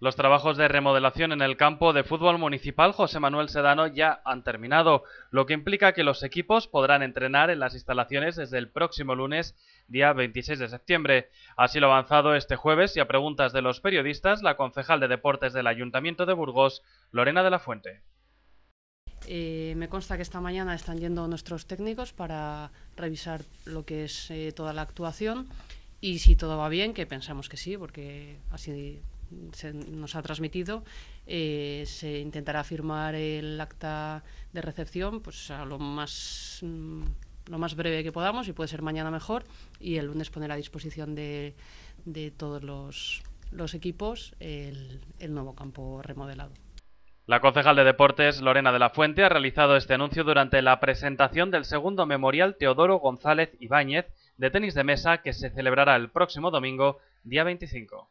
Los trabajos de remodelación en el campo de fútbol municipal José Manuel Sedano ya han terminado, lo que implica que los equipos podrán entrenar en las instalaciones desde el próximo lunes, día 26 de septiembre. Así lo ha avanzado este jueves y a preguntas de los periodistas, la concejal de deportes del Ayuntamiento de Burgos, Lorena de la Fuente. Eh, me consta que esta mañana están yendo nuestros técnicos para revisar lo que es eh, toda la actuación y si todo va bien, que pensamos que sí, porque así se nos ha transmitido, eh, se intentará firmar el acta de recepción pues, a lo más, mm, lo más breve que podamos y puede ser mañana mejor y el lunes poner a disposición de, de todos los, equipos el, el nuevo campo remodelado. La concejal de Deportes, Lorena de la Fuente, ha realizado este anuncio durante la presentación del segundo memorial Teodoro González Ibáñez de tenis de mesa que se celebrará el próximo domingo, día 25.